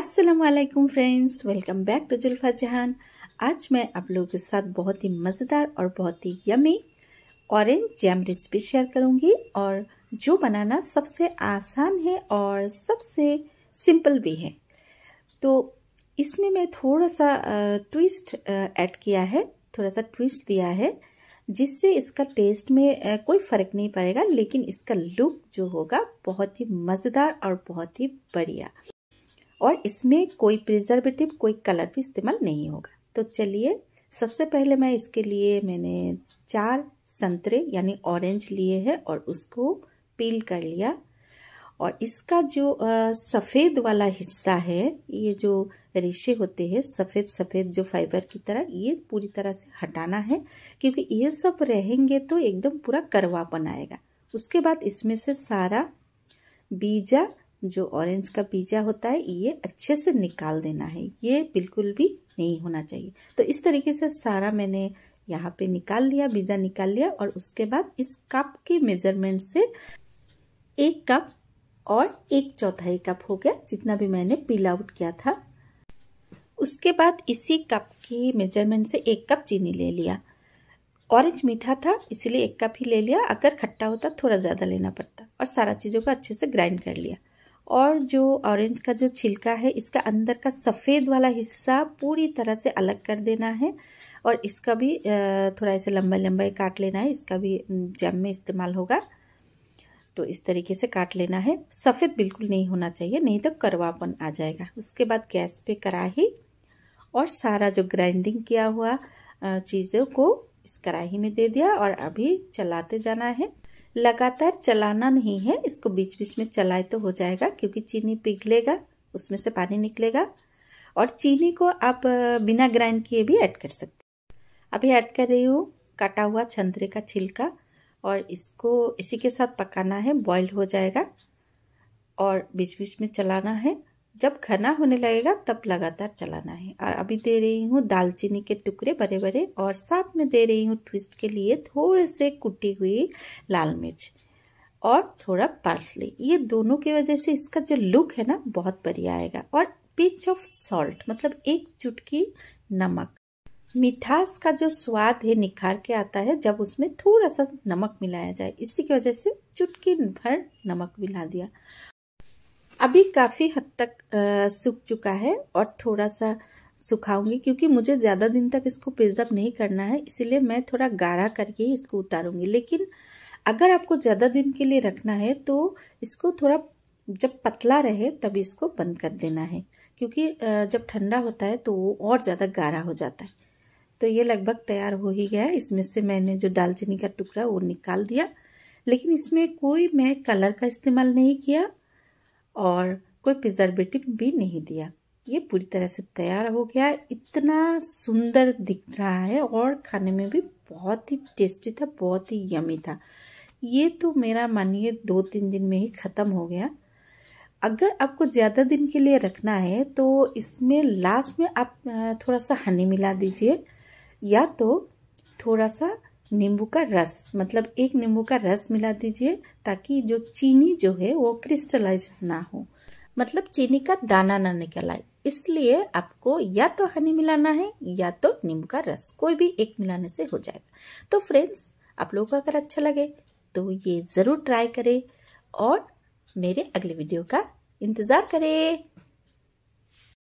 Aslam friends welcome back to Zulfa Jahan आज मैं आप लोगों के साथ बहुत ही मज़ेदार और बहुत ही yummy orange jam recipe share करूंगी और जो बनाना सबसे आसान है और सबसे सिंपल भी है तो इसमें मैं थोड़ा सा ट्विस्ट ऐड किया है थोड़ा सा ट्विस्ट दिया है जिससे इसका टेस्ट में कोई फ़र्क नहीं पड़ेगा लेकिन इसका लुक जो होगा बहुत ही मज़ेदार और बहुत ही बढ़िया और इसमें कोई प्रिजर्वेटिव कोई कलर भी इस्तेमाल नहीं होगा तो चलिए सबसे पहले मैं इसके लिए मैंने चार संतरे यानी ऑरेंज लिए हैं और उसको पील कर लिया और इसका जो सफ़ेद वाला हिस्सा है ये जो रेशे होते हैं सफ़ेद सफ़ेद जो फाइबर की तरह ये पूरी तरह से हटाना है क्योंकि ये सब रहेंगे तो एकदम पूरा करवा बनाएगा उसके बाद इसमें से सारा बीजा जो ऑरेंज का पिज्ज़ा होता है ये अच्छे से निकाल देना है ये बिल्कुल भी नहीं होना चाहिए तो इस तरीके से सारा मैंने यहाँ पे निकाल लिया पिज़्ज़ा निकाल लिया और उसके बाद इस कप के मेजरमेंट से एक कप और एक चौथाई कप हो गया जितना भी मैंने पिल आउट किया था उसके बाद इसी कप की मेजरमेंट से एक कप चीनी ले लिया ऑरेंज मीठा था इसलिए एक कप ही ले लिया अगर खट्टा होता थोड़ा ज़्यादा लेना पड़ता और सारा चीज़ों को अच्छे से ग्राइंड कर लिया और जो ऑरेंज का जो छिलका है इसका अंदर का सफ़ेद वाला हिस्सा पूरी तरह से अलग कर देना है और इसका भी थोड़ा ऐसे लंबा लंबा काट लेना है इसका भी जैम में इस्तेमाल होगा तो इस तरीके से काट लेना है सफ़ेद बिल्कुल नहीं होना चाहिए नहीं तो करवापन आ जाएगा उसके बाद गैस पे कढ़ाही और सारा जो ग्राइंडिंग किया हुआ चीज़ों को इस कराही में दे दिया और अभी चलाते जाना है लगातार चलाना नहीं है इसको बीच बीच में चलाए तो हो जाएगा क्योंकि चीनी पिघलेगा उसमें से पानी निकलेगा और चीनी को आप बिना ग्राइंड किए भी ऐड कर सकते अभी ऐड कर रही हूँ काटा हुआ छंदरे का छिलका और इसको इसी के साथ पकाना है बॉयल हो जाएगा और बीच बीच में चलाना है जब घना होने लगेगा तब लगातार चलाना है और अभी दे रही हूँ दालचीनी के टुकड़े बड़े बड़े और साथ में दे रही हूँ ट्विस्ट के लिए थोड़े से कुटी हुई लाल मिर्च और थोड़ा पार्सली ये दोनों की वजह से इसका जो लुक है ना बहुत बढ़िया आएगा और पिंच ऑफ सॉल्ट मतलब एक चुटकी नमक मिठास का जो स्वाद है निखार के आता है जब उसमें थोड़ा सा नमक मिलाया जाए इसी की वजह से चुटकी भर नमक मिला दिया अभी काफ़ी हद तक सूख चुका है और थोड़ा सा सुखाऊंगी क्योंकि मुझे ज़्यादा दिन तक इसको प्रिजर्व नहीं करना है इसलिए मैं थोड़ा गाढ़ा करके ही इसको उतारूंगी लेकिन अगर आपको ज़्यादा दिन के लिए रखना है तो इसको थोड़ा जब पतला रहे तब इसको बंद कर देना है क्योंकि जब ठंडा होता है तो वो और ज़्यादा गाढ़ा हो जाता है तो ये लगभग तैयार हो ही गया इसमें से मैंने जो दालचीनी का टुकड़ा वो निकाल दिया लेकिन इसमें कोई मैं कलर का इस्तेमाल नहीं किया और कोई प्रिजर्वेटिव भी नहीं दिया ये पूरी तरह से तैयार हो गया इतना सुंदर दिख रहा है और खाने में भी बहुत ही टेस्टी था बहुत ही यमी था ये तो मेरा मानिए दो तीन दिन में ही ख़त्म हो गया अगर आपको ज़्यादा दिन के लिए रखना है तो इसमें लास्ट में आप थोड़ा सा हनी मिला दीजिए या तो थोड़ा सा नींबू का रस मतलब एक नींबू का रस मिला दीजिए ताकि जो चीनी जो है वो क्रिस्टलाइज ना हो मतलब चीनी का दाना ना निकल आए इसलिए आपको या तो हनी मिलाना है या तो नींबू का रस कोई भी एक मिलाने से हो जाएगा तो फ्रेंड्स आप लोगों को अगर अच्छा लगे तो ये ज़रूर ट्राई करें और मेरे अगले वीडियो का इंतज़ार करें